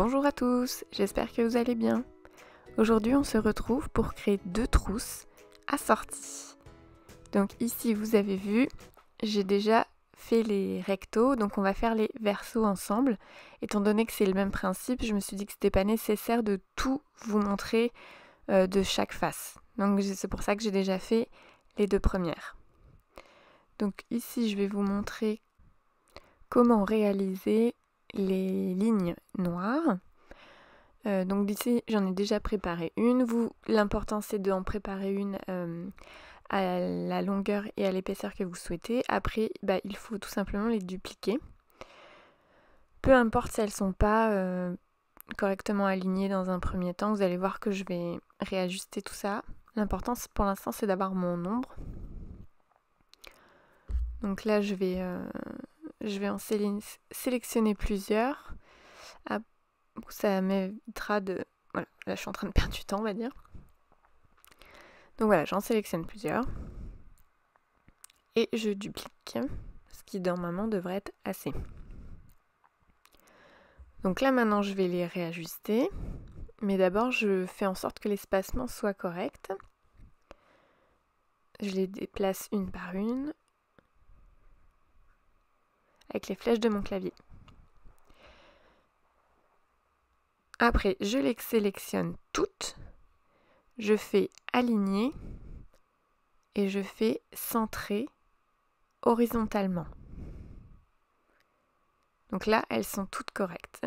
Bonjour à tous, j'espère que vous allez bien. Aujourd'hui on se retrouve pour créer deux trousses assorties. Donc ici vous avez vu, j'ai déjà fait les rectos, donc on va faire les versos ensemble. Étant donné que c'est le même principe, je me suis dit que c'était pas nécessaire de tout vous montrer euh, de chaque face. Donc c'est pour ça que j'ai déjà fait les deux premières. Donc ici je vais vous montrer comment réaliser les lignes noires. Euh, donc d'ici, j'en ai déjà préparé une. Vous, l'important c'est d'en préparer une euh, à la longueur et à l'épaisseur que vous souhaitez. Après, bah, il faut tout simplement les dupliquer. Peu importe si elles sont pas euh, correctement alignées dans un premier temps, vous allez voir que je vais réajuster tout ça. L'important pour l'instant c'est d'avoir mon nombre. Donc là je vais, je vais en sélectionner plusieurs. Ah, ça m'évitera de... Voilà, là je suis en train de perdre du temps, on va dire. Donc voilà, j'en sélectionne plusieurs. Et je duplique, ce qui normalement devrait être assez. Donc là maintenant je vais les réajuster. Mais d'abord je fais en sorte que l'espacement soit correct. Je les déplace une par une avec les flèches de mon clavier. Après, je les sélectionne toutes. Je fais aligner et je fais centrer horizontalement. Donc là, elles sont toutes correctes.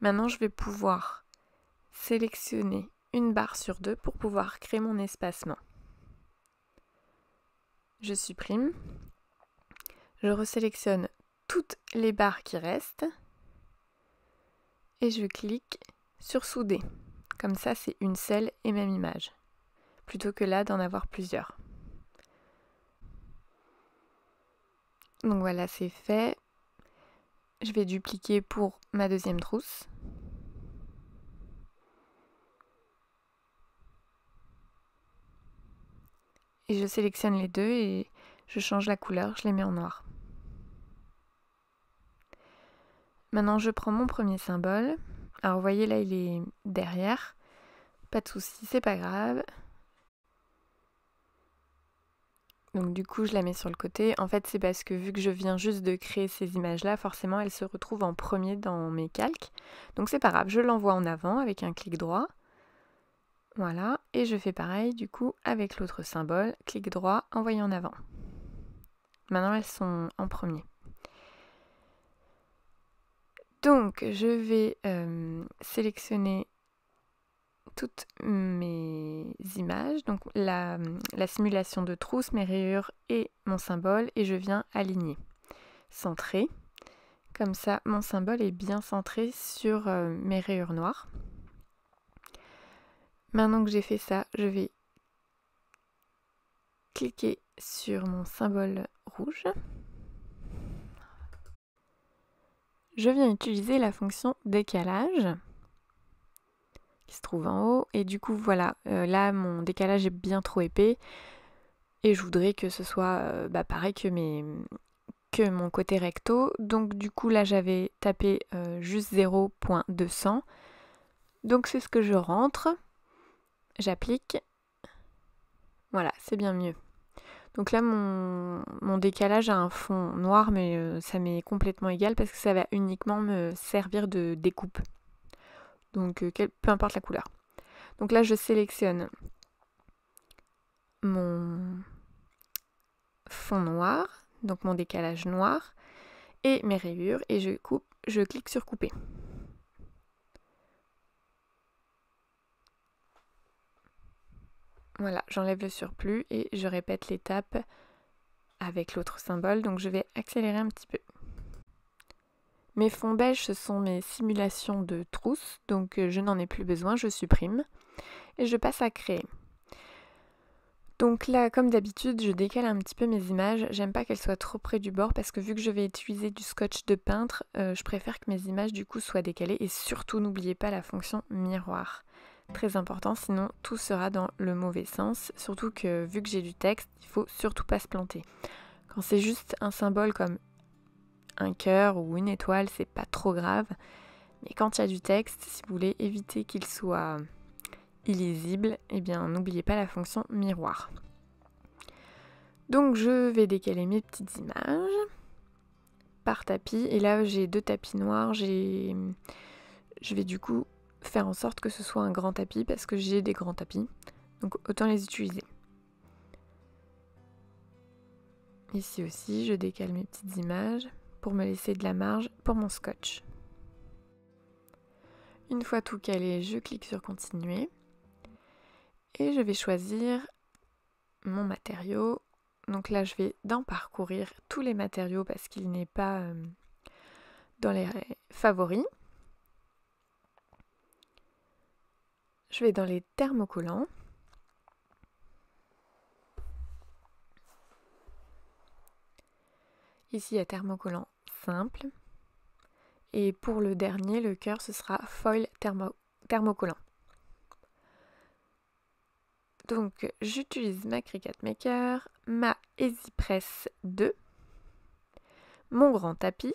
Maintenant, je vais pouvoir sélectionner une barre sur deux pour pouvoir créer mon espacement. Je supprime. Je resélectionne toutes les barres qui restent et je clique sur souder. Comme ça, c'est une seule et même image, plutôt que là d'en avoir plusieurs. Donc voilà, c'est fait. Je vais dupliquer pour ma deuxième trousse. Et je sélectionne les deux et je change la couleur, je les mets en noir. Maintenant, je prends mon premier symbole. Alors, vous voyez là, il est derrière. Pas de souci, c'est pas grave. Donc du coup, je la mets sur le côté. En fait, c'est parce que vu que je viens juste de créer ces images-là, forcément, elles se retrouvent en premier dans mes calques. Donc c'est pas grave, je l'envoie en avant avec un clic droit. Voilà, et je fais pareil du coup avec l'autre symbole, clic droit, envoyer en avant. Maintenant, elles sont en premier. Donc, je vais euh, sélectionner toutes mes images, donc la, simulation de trousse, mes rayures et mon symbole, et je viens aligner, centrer. Comme ça, mon symbole est bien centré sur euh, mes rayures noires. Maintenant que j'ai fait ça, je vais cliquer sur mon symbole rouge. je viens utiliser la fonction décalage qui se trouve en haut. Et du coup, voilà, euh, là, mon décalage est bien trop épais. Et je voudrais que ce soit euh, bah, pareil que, mes, que mon côté recto. Donc du coup, là, j'avais tapé euh, juste 0.200. Donc c'est ce que je rentre. J'applique. Voilà, c'est bien mieux. Donc là, mon, décalage a un fond noir, mais euh, ça m'est complètement égal parce que ça va uniquement me servir de découpe. Donc euh, peu importe la couleur. Donc là, je sélectionne mon fond noir, donc mon décalage noir, et mes rayures, et je, coupe, je clique sur couper. Voilà, j'enlève le surplus et je répète l'étape avec l'autre symbole, donc je vais accélérer un petit peu. Mes fonds beige, ce sont mes simulations de trousse, donc euh, je n'en ai plus besoin, je supprime et je passe à créer. Donc là, comme d'habitude, je décale un petit peu mes images. J'aime pas qu'elles soient trop près du bord parce que vu que je vais utiliser du scotch de peintre, euh, je préfère que mes images du coup soient décalées et surtout n'oubliez pas la fonction miroir. Très important, sinon tout sera dans le mauvais sens, surtout que vu que j'ai du texte, il faut surtout pas se planter. Quand c'est juste un symbole comme un cœur ou une étoile, c'est pas trop grave. Mais quand il y a du texte, si vous voulez éviter qu'il soit illisible, eh bien n'oubliez pas la fonction miroir. Donc je vais décaler mes petites images par tapis. Et là j'ai deux tapis noirs. J'ai... Je vais du coup faire en sorte que ce soit un grand tapis parce que j'ai des grands tapis. Donc autant les utiliser. Ici aussi, je décale mes petites images pour me laisser de la marge pour mon scotch. Une fois tout calé, je clique sur continuer. Et je vais choisir mon matériau. Donc là, je vais dans parcourir tous les matériaux parce qu'il n'est pas euh, dans les favoris. Je vais dans les thermocollants. Ici, il y a thermocollant simple. Et pour le dernier, le cœur, ce sera foil thermocollant. Donc, j'utilise ma Cricut Maker, ma EasyPress 2, mon grand tapis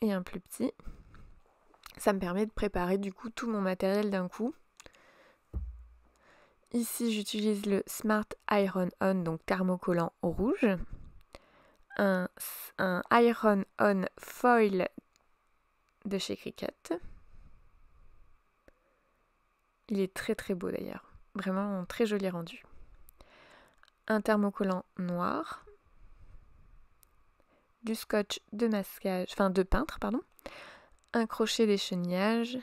et un plus petit. Ça me permet de préparer du coup tout mon matériel d'un coup. Ici, j'utilise le Smart Iron On, donc thermocollant rouge. Un, Iron On Foil de chez Cricut. Il est très très beau d'ailleurs. Vraiment très joli rendu. Un thermocollant noir. Du scotch de masquage, enfin de peintre, pardon un crochet chenillages,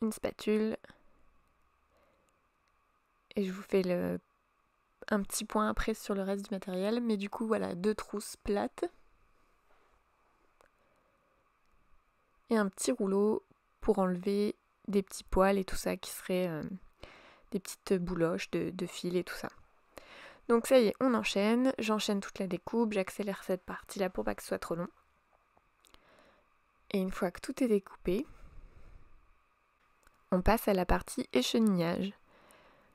une spatule, et je vous fais un petit point après sur le reste du matériel, mais du coup voilà, deux trousses plates et un petit rouleau pour enlever des petits poils et tout ça qui seraient euh, des petites bouloches de fil et tout ça. Donc ça y est, on enchaîne, j'enchaîne toute la découpe, j'accélère cette partie là pour pas que ce soit trop long. Et une fois que tout est découpé, on passe à la partie échenillage.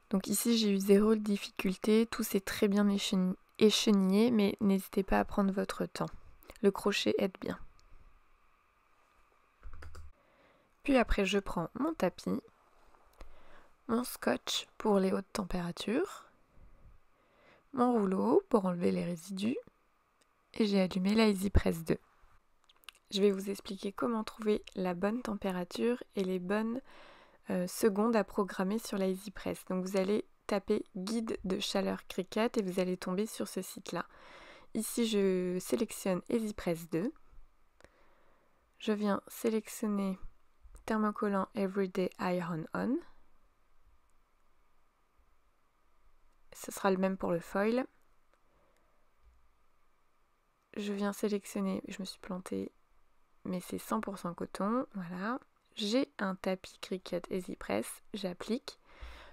Donc ici j'ai eu zéro difficulté, tout s'est très bien échenillé, mais n'hésitez pas à prendre votre temps. Le crochet aide bien. Puis après je prends mon tapis, mon scotch pour les hautes températures, mon rouleau pour enlever les résidus, et j'ai allumé la Easy Press 2 je vais vous expliquer comment trouver la bonne température et les bonnes euh, secondes à programmer sur la EasyPress. Donc vous allez taper guide de chaleur cricket et vous allez tomber sur ce site-là. Ici, je sélectionne EasyPress 2. Je viens sélectionner thermocollant Everyday Iron On. Ce sera le même pour le foil. Je viens sélectionner, je me suis plantée, mais c'est 100% coton, voilà. J'ai un tapis Cricut Easy j'applique.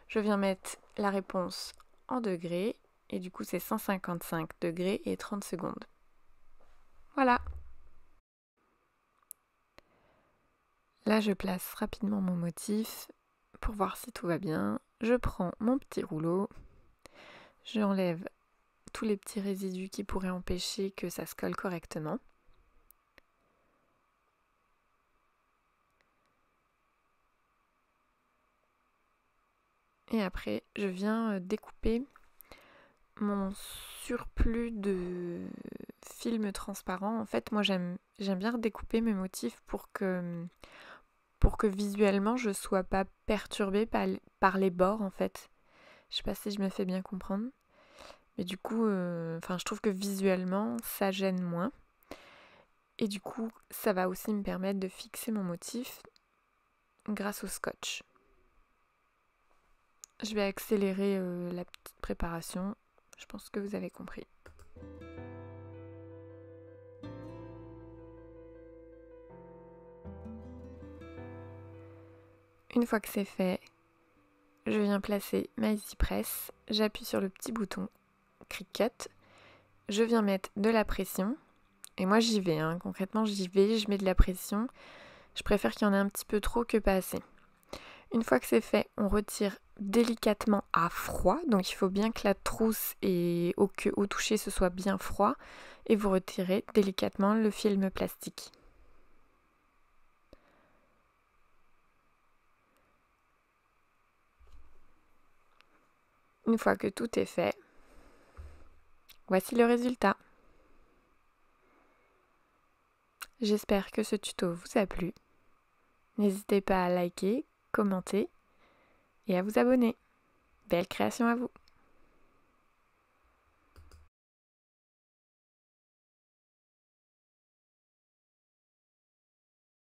Je viens mettre la réponse en degrés, et du coup c'est 155 degrés et 30 secondes. Voilà. Là, je place rapidement mon motif pour voir si tout va bien. Je prends mon petit rouleau, j'enlève tous les petits résidus qui pourraient empêcher que ça se colle correctement. après je viens euh, découper mon surplus de film transparent. En fait, moi j'aime bien découper mes motifs pour que pour que visuellement je sois pas perturbée par, les bords en fait. Je sais pas si je me fais bien comprendre. Mais du coup, euh, enfin, je trouve que visuellement, ça gêne moins. Et du coup, ça va aussi me permettre de fixer mon motif grâce au scotch. Je vais accélérer euh, la petite préparation. Je pense que vous avez compris. Une fois que c'est fait, je viens placer ma Easy Press. J'appuie sur le petit bouton Cricut. Je viens mettre de la pression. Et moi j'y vais, hein. concrètement j'y vais, je mets de la pression. Je préfère qu'il y en ait un petit peu trop que pas assez. Une fois que c'est fait, on retire délicatement à froid, donc il faut bien que la trousse et au, toucher ce soit bien froid, et vous retirez délicatement le film plastique. Une fois que tout est fait, voici le résultat. J'espère que ce tuto vous a plu. N'hésitez pas à liker, commenter et à vous abonner. Belle création à vous